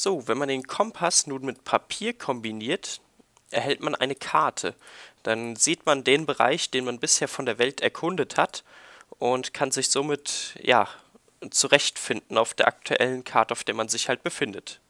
So, wenn man den Kompass nun mit Papier kombiniert, erhält man eine Karte. Dann sieht man den Bereich, den man bisher von der Welt erkundet hat und kann sich somit ja zurechtfinden auf der aktuellen Karte, auf der man sich halt befindet.